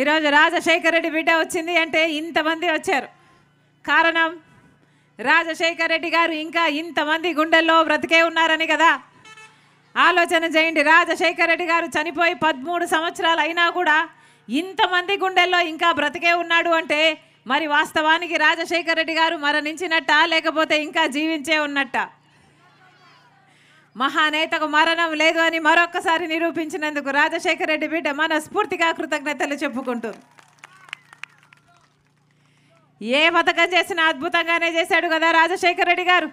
ఈరోజు రాజశేఖర రెడ్డి బిడ్డ వచ్చింది అంటే ఇంతమంది వచ్చారు కారణం రాజశేఖర రెడ్డి గారు ఇంకా ఇంతమంది గుండెల్లో బ్రతికే ఉన్నారని కదా ఆలోచన చేయండి రాజశేఖర రెడ్డి గారు చనిపోయి పదమూడు సంవత్సరాలు అయినా కూడా ఇంతమంది గుండెల్లో ఇంకా బ్రతికే ఉన్నాడు అంటే మరి వాస్తవానికి రాజశేఖర రెడ్డి గారు మరణించినట్ట లేకపోతే ఇంకా జీవించే ఉన్నట్టా మహానేతకు మరణం లేదు అని మరొక్కసారి నిరూపించినందుకు రాజశేఖర రెడ్డి బిడ్డ మనస్ఫూర్తిగా కృతజ్ఞతలు చెప్పుకుంటూ ఏ పథకం చేసినా అద్భుతంగానే చేశాడు కదా రాజశేఖర రెడ్డి గారు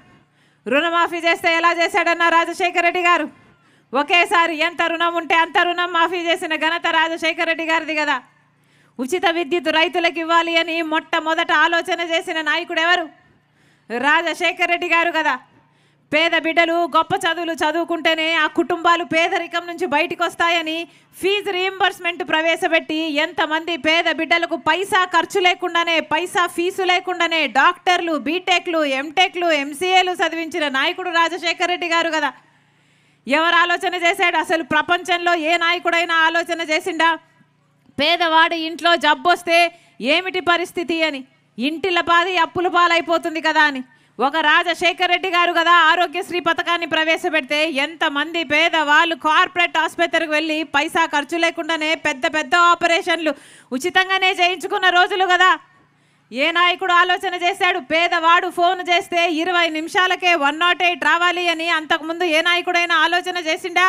రుణమాఫీ చేస్తే ఎలా చేశాడన్నా రాజశేఖర రెడ్డి గారు ఒకేసారి ఎంత రుణం ఉంటే అంత రుణం మాఫీ చేసిన ఘనత రాజశేఖర రెడ్డి గారిది కదా ఉచిత విద్యుత్ రైతులకు ఇవ్వాలి అని మొట్టమొదట ఆలోచన చేసిన నాయకుడు ఎవరు రాజశేఖర రెడ్డి గారు కదా పేద బిడ్డలు గొప్ప చదువులు చదువుకుంటేనే ఆ కుటుంబాలు పేదరికం నుంచి బయటకు వస్తాయని ఫీజు రీయింబర్స్మెంట్ ప్రవేశపెట్టి ఎంతమంది పేద బిడ్డలకు పైసా ఖర్చు లేకుండానే పైసా ఫీజు లేకుండానే డాక్టర్లు బీటెక్లు ఎంటెక్లు ఎంసీఏలు చదివించిన నాయకుడు రాజశేఖర రెడ్డి గారు కదా ఎవరు ఆలోచన చేశాడు అసలు ప్రపంచంలో ఏ నాయకుడైనా ఆలోచన చేసిండా పేదవాడి ఇంట్లో జబ్బొస్తే ఏమిటి పరిస్థితి అని ఇంటిల బాధి అప్పుల పాలైపోతుంది కదా అని ఒక రాజశేఖర్ రెడ్డి గారు కదా ఆరోగ్యశ్రీ పథకాన్ని ప్రవేశపెడితే ఎంతమంది పేదవాళ్ళు కార్పొరేట్ ఆసుపత్రికి వెళ్ళి పైసా ఖర్చు లేకుండానే పెద్ద పెద్ద ఆపరేషన్లు ఉచితంగానే చేయించుకున్న రోజులు కదా ఏ నాయకుడు ఆలోచన చేశాడు పేదవాడు ఫోన్ చేస్తే ఇరవై నిమిషాలకే వన్ నాట్ ఎయిట్ రావాలి అని అంతకుముందు ఏ నాయకుడైనా ఆలోచన చేసిండా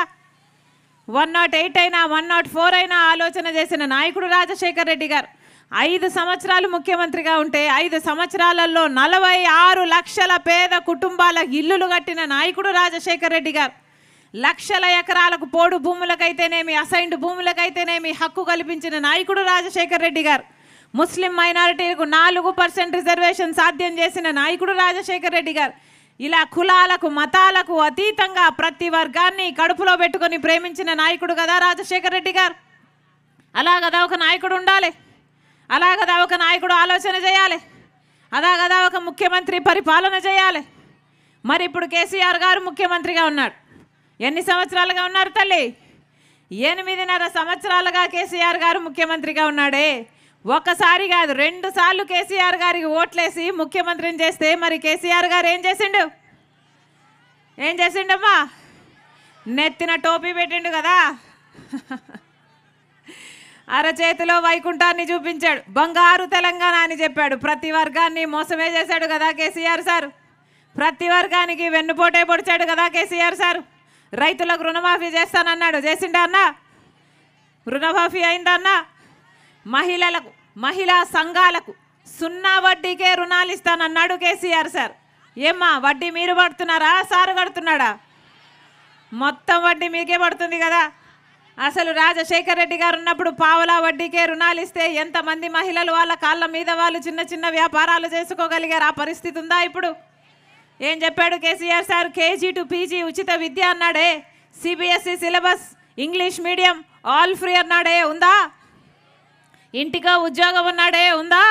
వన్ నాట్ ఎయిట్ అయినా వన్ నాట్ ఫోర్ అయినా ఆలోచన చేసిన నాయకుడు రాజశేఖర్ రెడ్డి గారు ఐదు సంవత్సరాలు ముఖ్యమంత్రిగా ఉంటే ఐదు సంవత్సరాలలో నలభై ఆరు లక్షల పేద కుటుంబాల ఇల్లులు కట్టిన నాయకుడు రాజశేఖర్ రెడ్డి గారు లక్షల ఎకరాలకు పోడు భూములకైతేనేమి అసైన్డ్ భూములకైతేనేమి హక్కు కల్పించిన నాయకుడు రాజశేఖర్ రెడ్డి గారు ముస్లిం మైనారిటీలకు నాలుగు పర్సెంట్ రిజర్వేషన్ సాధ్యం చేసిన నాయకుడు రాజశేఖర్ రెడ్డి గారు ఇలా కులాలకు మతాలకు అతీతంగా ప్రతి వర్గాన్ని కడుపులో పెట్టుకొని ప్రేమించిన నాయకుడు కదా రాజశేఖర్ రెడ్డి గారు అలా కదా ఒక నాయకుడు ఉండాలి అలా కదా ఒక నాయకుడు ఆలోచన చేయాలి అలా కదా ఒక ముఖ్యమంత్రి పరిపాలన చేయాలి మరి ఇప్పుడు కేసీఆర్ గారు ముఖ్యమంత్రిగా ఉన్నాడు ఎన్ని సంవత్సరాలుగా ఉన్నారు తల్లి ఎనిమిదిన్నర సంవత్సరాలుగా కేసీఆర్ గారు ముఖ్యమంత్రిగా ఉన్నాడే ఒకసారి కాదు రెండు సార్లు కేసీఆర్ గారికి ఓట్లేసి ముఖ్యమంత్రిని చేస్తే మరి కేసీఆర్ గారు ఏం చేసిండు ఏం చేసిండమ్మా నెత్తిన టోపీ పెట్టిండు కదా అరచేతిలో వైకుంఠాన్ని చూపించాడు బంగారు తెలంగాణ అని చెప్పాడు ప్రతి వర్గాన్ని మోసమే చేశాడు కదా కేసీఆర్ సార్ ప్రతి వర్గానికి వెన్నుపోటే పొడిచాడు కదా కేసీఆర్ సార్ రైతులకు రుణమాఫీ చేస్తానన్నాడు చేసిండా అన్న రుణమాఫీ అయిందన్నా మహిళలకు మహిళా సంఘాలకు సున్నా వడ్డీకే రుణాలు ఇస్తానన్నాడు కేసీఆర్ సార్ ఏమ్మా వడ్డీ మీరు పడుతున్నారా సారు కడుతున్నాడా మొత్తం వడ్డీ మీకే పడుతుంది కదా అసలు రాజశేఖర్ రెడ్డి గారు ఉన్నప్పుడు పావులా వడ్డీకే రుణాలు ఇస్తే ఎంతమంది మహిళలు వాళ్ళ కాళ్ళ మీద వాళ్ళు చిన్న చిన్న వ్యాపారాలు చేసుకోగలిగారు ఆ పరిస్థితి ఉందా ఇప్పుడు ఏం చెప్పాడు KCR sir KG to PG ఉచిత విద్య అన్నాడే CBSE syllabus English medium all free అన్నాడే ఉందా ఇంటిగా ఉద్యోగం ఉన్నాడే ఉందా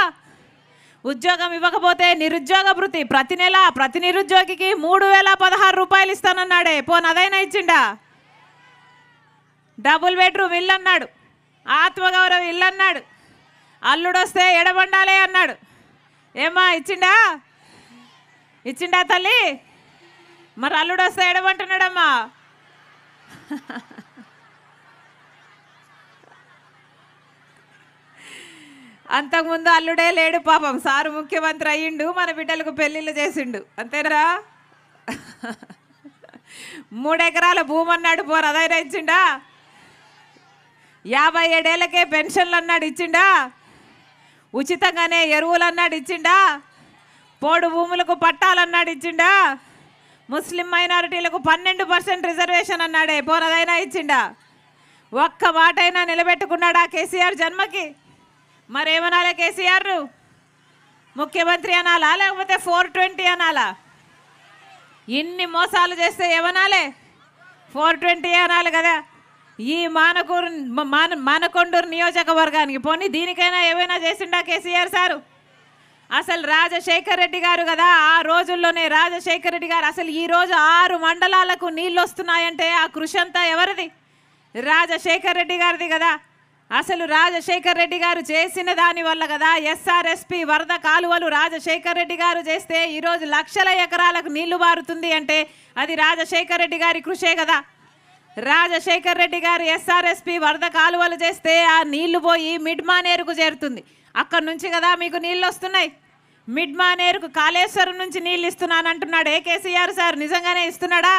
ఉద్యోగం ఇవ్వకపోతే నిరుద్యోగ భృతి ప్రతి నెల ప్రతి నిరుద్యోగికి మూడు వేల పదహారు రూపాయలు ఇస్తానన్నాడే పోనదైనా ఇచ్చిండా డబుల్ బెడ్రూమ్ ఇల్లు అన్నాడు ఆత్మగౌరవం ఇల్లు అన్నాడు అల్లుడొస్తే ఎడబండాలే అన్నాడు ఏమా ఇచ్చిండా ఇచ్చిండా తల్లి మరి అల్లుడొస్తే ఎడబంటున్నాడమ్మా అంతకుముందు అల్లుడే లేడు పాపం సారు ముఖ్యమంత్రి అయ్యిండు మన బిడ్డలకు పెళ్ళిళ్ళు చేసిండు అంతేనరా మూడెకరాల భూమి అన్నాడు పోరు అదైనా ఇచ్చిండా యాభై ఏడేళ్ళకే పెన్షన్లు అన్నాడు ఇచ్చిండా ఉచితంగానే ఎరువులు అన్నాడు ఇచ్చిండా పోడు భూములకు పట్టాలన్నాడు ఇచ్చిండా ముస్లిం మైనారిటీలకు పన్నెండు పర్సెంట్ రిజర్వేషన్ అన్నాడే పోనదైనా ఇచ్చిండా ఒక్క మాటైనా నిలబెట్టుకున్నాడా కేసీఆర్ జన్మకి మరేమనాలే కేసీఆర్ ముఖ్యమంత్రి అనాలా లేకపోతే ఫోర్ ట్వంటీ అనాలా ఇన్ని మోసాలు చేస్తే ఏమనాలే ఫోర్ ట్వంటీ అనాలి కదా ఈ మానకూరు మాన మానకొండూరు నియోజకవర్గానికి పోనీ దీనికైనా ఏమైనా చేసిండా కేసీఆర్ సారు అసలు రాజశేఖర్ రెడ్డి గారు కదా ఆ రోజుల్లోనే రాజశేఖర్ రెడ్డి గారు అసలు ఈ రోజు ఆరు మండలాలకు నీళ్ళు వస్తున్నాయంటే ఆ కృషి అంతా ఎవరిది రాజశేఖర్ రెడ్డి గారిది కదా అసలు రాజశేఖర్ రెడ్డి గారు చేసిన దాని వల్ల కదా ఎస్ఆర్ఎస్పి వరద కాలువలు రాజశేఖర్ రెడ్డి గారు చేస్తే ఈరోజు లక్షల ఎకరాలకు నీళ్లు బారుతుంది అంటే అది రాజశేఖర్ రెడ్డి గారి కృషే కదా రాజశేఖర్ రెడ్డి గారు ఎస్ఆర్ఎస్పి వరద కాలువలు చేస్తే ఆ నీళ్లు పోయి మిడ్మానేరుకు చేరుతుంది అక్కడి నుంచి కదా మీకు నీళ్ళు వస్తున్నాయి మిడ్మానేరుకు కాళేశ్వరం నుంచి నీళ్ళు ఇస్తున్నాను అంటున్నాడు ఏ కేసీఆర్ సార్ నిజంగానే ఇస్తున్నాడా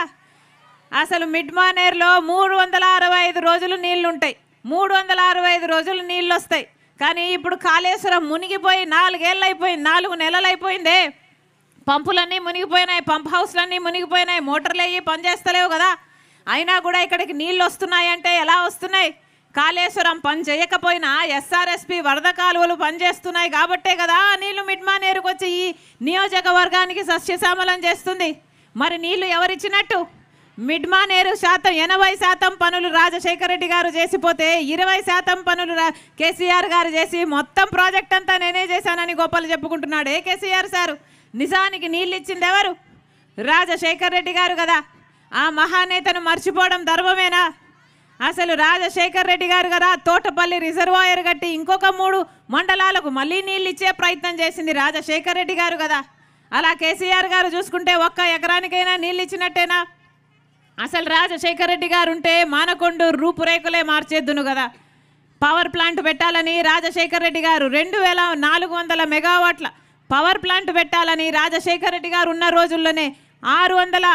అసలు మానేరులో మూడు వందల అరవై ఐదు రోజులు నీళ్లు ఉంటాయి మూడు వందల అరవై ఐదు రోజులు నీళ్ళు వస్తాయి కానీ ఇప్పుడు కాళేశ్వరం మునిగిపోయి నాలుగేళ్ళు అయిపోయింది నాలుగు నెలలు అయిపోయిందే పంపులన్నీ మునిగిపోయినాయి పంప్ హౌస్లన్నీ మునిగిపోయినాయి మోటార్లు అయ్యి పనిచేస్తలేవు కదా అయినా కూడా ఇక్కడికి నీళ్ళు వస్తున్నాయంటే ఎలా వస్తున్నాయి కాళేశ్వరం పని చేయకపోయినా ఎస్ఆర్ఎస్పి వరద కాలువలు పనిచేస్తున్నాయి కాబట్టే కదా నీళ్లు మిడ్మానేరుకు వచ్చి ఈ నియోజకవర్గానికి సస్యశామలం చేస్తుంది మరి నీళ్లు ఎవరిచ్చినట్టు మిడ్మానేరు శాతం ఎనభై శాతం పనులు రాజశేఖర రెడ్డి గారు చేసిపోతే ఇరవై శాతం పనులు కేసీఆర్ గారు చేసి మొత్తం ప్రాజెక్ట్ అంతా నేనే చేశానని గోపాల్ చెప్పుకుంటున్నాడు ఏ కేసీఆర్ సారు నిజానికి నీళ్ళు ఇచ్చింది ఎవరు రాజశేఖర్ రెడ్డి గారు కదా ఆ మహానేతను మర్చిపోవడం ధర్మమేనా అసలు రాజశేఖర్ రెడ్డి గారు కదా తోటపల్లి రిజర్వాయర్ కట్టి ఇంకొక మూడు మండలాలకు మళ్ళీ నీళ్ళు ఇచ్చే ప్రయత్నం చేసింది రాజశేఖర్ రెడ్డి గారు కదా అలా కేసీఆర్ గారు చూసుకుంటే ఒక్క ఎకరానికైనా నీళ్ళు ఇచ్చినట్టేనా అసలు రాజశేఖర్ రెడ్డి గారు ఉంటే మానకొండూరు రూపురేఖలే మార్చేద్దును కదా పవర్ ప్లాంట్ పెట్టాలని రాజశేఖర్ రెడ్డి గారు రెండు వేల నాలుగు వందల మెగావాట్ల పవర్ ప్లాంట్ పెట్టాలని రాజశేఖర్ రెడ్డి గారు ఉన్న రోజుల్లోనే ఆరు వందల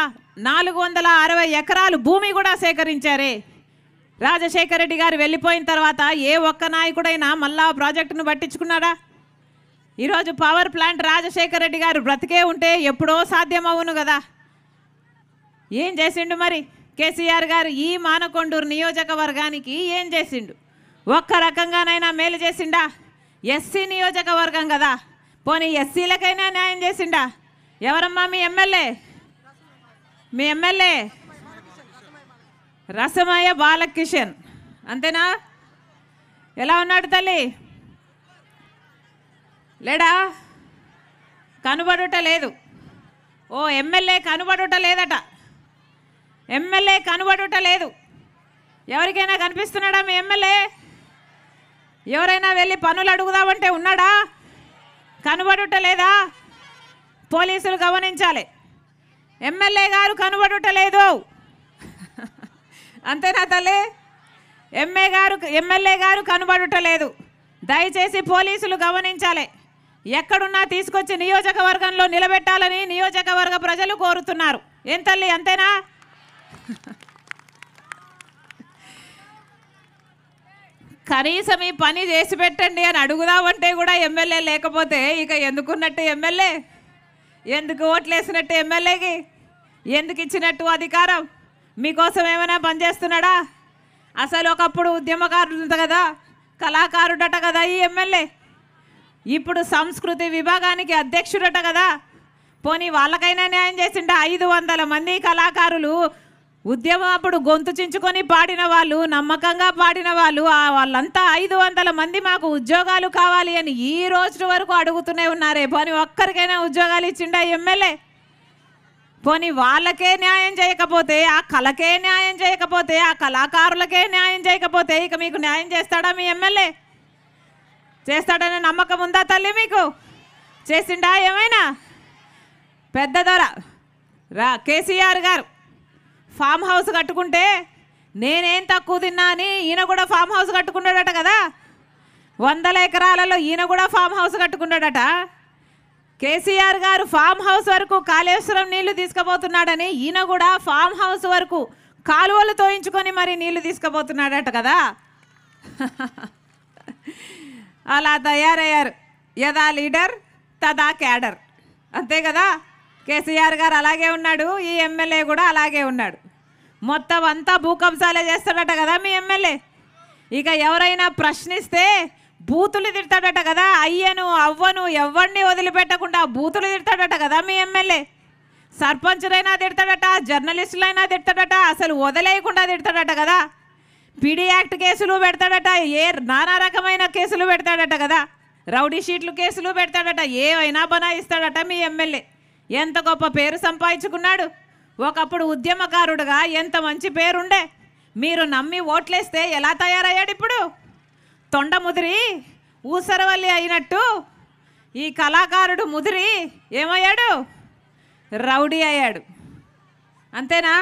నాలుగు వందల అరవై ఎకరాలు భూమి కూడా సేకరించారే రాజశేఖర రెడ్డి గారు వెళ్ళిపోయిన తర్వాత ఏ ఒక్క నాయకుడైనా మళ్ళా ప్రాజెక్టును పట్టించుకున్నాడా ఈరోజు పవర్ ప్లాంట్ రాజశేఖర రెడ్డి గారు బ్రతికే ఉంటే ఎప్పుడో సాధ్యమవును కదా ఏం చేసిండు మరి కేసీఆర్ గారు ఈ మానకొండూరు నియోజకవర్గానికి ఏం చేసిండు ఒక్క రకంగానైనా మేలు చేసిండా ఎస్సీ నియోజకవర్గం కదా పోనీ ఎస్సీలకైనా న్యాయం చేసిండా ఎవరమ్మా మీ ఎమ్మెల్యే మీ ఎమ్మెల్యే రసమయ్య బాలకిషన్ అంతేనా ఎలా ఉన్నాడు తల్లి లేడా కనబడుట లేదు ఓ ఎమ్మెల్యే కనబడుట లేదట ఎమ్మెల్యే కనబడుట లేదు ఎవరికైనా కనిపిస్తున్నాడా మీ ఎమ్మెల్యే ఎవరైనా వెళ్ళి పనులు అడుగుదామంటే ఉన్నాడా కనబడుట లేదా పోలీసులు గమనించాలి ఎమ్మెల్యే గారు కనబడుటలేదు అంతేనా తల్లి ఎంఏ గారు ఎమ్మెల్యే గారు కనబడుటలేదు దయచేసి పోలీసులు గమనించాలి ఎక్కడున్నా తీసుకొచ్చి నియోజకవర్గంలో నిలబెట్టాలని నియోజకవర్గ ప్రజలు కోరుతున్నారు ఏం తల్లి అంతేనా కనీసం ఈ పని చేసి పెట్టండి అని అడుగుదామంటే కూడా ఎమ్మెల్యే లేకపోతే ఇక ఎందుకున్నట్టు ఎమ్మెల్యే ఎందుకు ఓట్లేసినట్టు ఎమ్మెల్యేకి ఎందుకు ఇచ్చినట్టు అధికారం మీకోసం ఏమైనా పనిచేస్తున్నాడా అసలు ఒకప్పుడు ఉద్యమకారుడు కదా కళాకారుడట కదా ఈ ఎమ్మెల్యే ఇప్పుడు సంస్కృతి విభాగానికి అధ్యక్షుడట కదా పోనీ వాళ్ళకైనా న్యాయం చేసిండ ఐదు వందల మంది కళాకారులు ఉద్యమం అప్పుడు గొంతు చించుకొని పాడిన వాళ్ళు నమ్మకంగా పాడిన వాళ్ళు ఆ వాళ్ళంతా ఐదు వందల మంది మాకు ఉద్యోగాలు కావాలి అని ఈ రోజు వరకు అడుగుతూనే ఉన్నారే పోనీ ఒక్కరికైనా ఉద్యోగాలు ఇచ్చిండా ఎమ్మెల్యే పోనీ వాళ్ళకే న్యాయం చేయకపోతే ఆ కళకే న్యాయం చేయకపోతే ఆ కళాకారులకే న్యాయం చేయకపోతే ఇక మీకు న్యాయం చేస్తాడా మీ ఎమ్మెల్యే చేస్తాడనే నమ్మకం ఉందా తల్లి మీకు చేసిండా ఏమైనా పెద్ద ధర రా కేసీఆర్ గారు ఫామ్ హౌస్ కట్టుకుంటే నేనేం తక్కువ తిన్నా అని ఈయన కూడా ఫామ్ హౌస్ కట్టుకున్నాడట కదా వందల ఎకరాలలో ఈయన కూడా ఫామ్ హౌస్ కట్టుకున్నాడట కేసీఆర్ గారు ఫామ్ హౌస్ వరకు కాళేశ్వరం నీళ్లు తీసుకుపోతున్నాడని ఈయన కూడా ఫామ్ హౌస్ వరకు కాలువలు తోయించుకొని మరి నీళ్లు తీసుకుపోతున్నాడట కదా అలా తయారయ్యారు యదా లీడర్ తదా క్యాడర్ అంతే కదా కేసీఆర్ గారు అలాగే ఉన్నాడు ఈ ఎమ్మెల్యే కూడా అలాగే ఉన్నాడు మొత్తం అంతా భూకంసాలే చేస్తాడట కదా మీ ఎమ్మెల్యే ఇక ఎవరైనా ప్రశ్నిస్తే బూతులు తిడతాడట కదా అయ్యను అవ్వను ఎవరిని వదిలిపెట్టకుండా బూతులు తిడతాడట కదా మీ ఎమ్మెల్యే సర్పంచులైనా తిడతాడట జర్నలిస్టులైనా తిడతాడట అసలు వదిలేయకుండా తిడతాడట కదా పీడీ యాక్ట్ కేసులు పెడతాడట ఏ నానా రకమైన కేసులు పెడతాడట కదా రౌడీ షీట్లు కేసులు పెడతాడట ఏవైనా బనాయిస్తాడట మీ ఎమ్మెల్యే ఎంత గొప్ప పేరు సంపాదించుకున్నాడు ఒకప్పుడు ఉద్యమకారుడుగా ఎంత మంచి పేరుండే మీరు నమ్మి ఓట్లేస్తే ఎలా తయారయ్యాడు ఇప్పుడు తొండ ముదిరి ఊసరవల్లి అయినట్టు ఈ కళాకారుడు ముదిరి ఏమయ్యాడు రౌడీ అయ్యాడు అంతేనా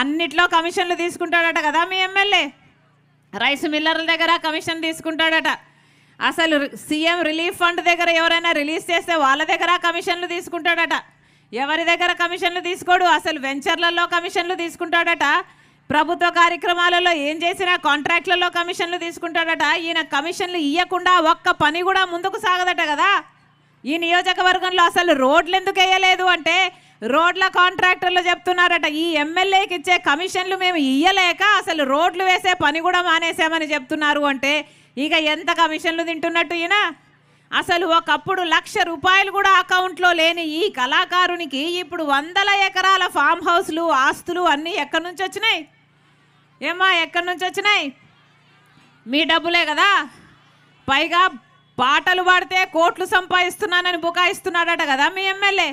అన్నిట్లో కమిషన్లు తీసుకుంటాడట కదా మీ ఎమ్మెల్యే రైస్ మిల్లర్ల దగ్గర కమిషన్ తీసుకుంటాడట అసలు సీఎం రిలీఫ్ ఫండ్ దగ్గర ఎవరైనా రిలీజ్ చేస్తే వాళ్ళ దగ్గర కమిషన్లు తీసుకుంటాడట ఎవరి దగ్గర కమిషన్లు తీసుకోడు అసలు వెంచర్లలో కమిషన్లు తీసుకుంటాడట ప్రభుత్వ కార్యక్రమాలలో ఏం చేసినా కాంట్రాక్ట్లలో కమిషన్లు తీసుకుంటాడట ఈయన కమిషన్లు ఇవ్వకుండా ఒక్క పని కూడా ముందుకు సాగదట కదా ఈ నియోజకవర్గంలో అసలు రోడ్లు ఎందుకు వేయలేదు అంటే రోడ్ల కాంట్రాక్టర్లు చెప్తున్నారట ఈ ఎమ్మెల్యేకి ఇచ్చే కమిషన్లు మేము ఇయ్యలేక అసలు రోడ్లు వేసే పని కూడా మానేసామని చెప్తున్నారు అంటే ఇక ఎంత కమిషన్లు తింటున్నట్టు ఈయన అసలు ఒకప్పుడు లక్ష రూపాయలు కూడా అకౌంట్లో లేని ఈ కళాకారునికి ఇప్పుడు వందల ఎకరాల ఫామ్ హౌస్లు ఆస్తులు అన్నీ ఎక్కడి నుంచి వచ్చినాయి ఏమా ఎక్కడి నుంచి వచ్చినాయి మీ డబ్బులే కదా పైగా పాటలు పాడితే కోట్లు సంపాదిస్తున్నానని బుకాయిస్తున్నాడట కదా మీ ఎమ్మెల్యే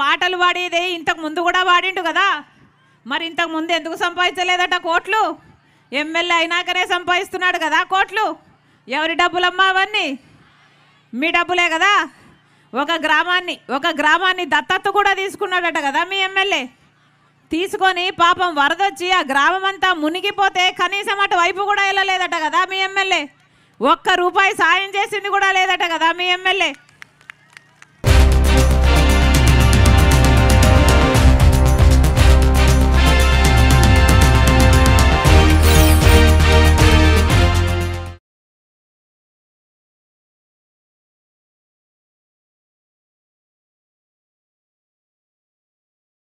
పాటలు పాడేదే ఇంతకు ముందు కూడా పాడిండు కదా మరి ఇంతకు ముందు ఎందుకు సంపాదించలేదట కోట్లు ఎమ్మెల్యే అయినాకనే సంపాదిస్తున్నాడు కదా కోట్లు ఎవరి డబ్బులమ్మా అవన్నీ మీ డబ్బులే కదా ఒక గ్రామాన్ని ఒక గ్రామాన్ని దత్తత్తు కూడా తీసుకున్నాడట కదా మీ ఎమ్మెల్యే తీసుకొని పాపం వరదొచ్చి ఆ గ్రామం అంతా మునిగిపోతే కనీసం అటు వైపు కూడా వెళ్ళలేదట కదా మీ ఎమ్మెల్యే ఒక్క రూపాయి సాయం చేసింది కూడా లేదట కదా మీ ఎమ్మెల్యే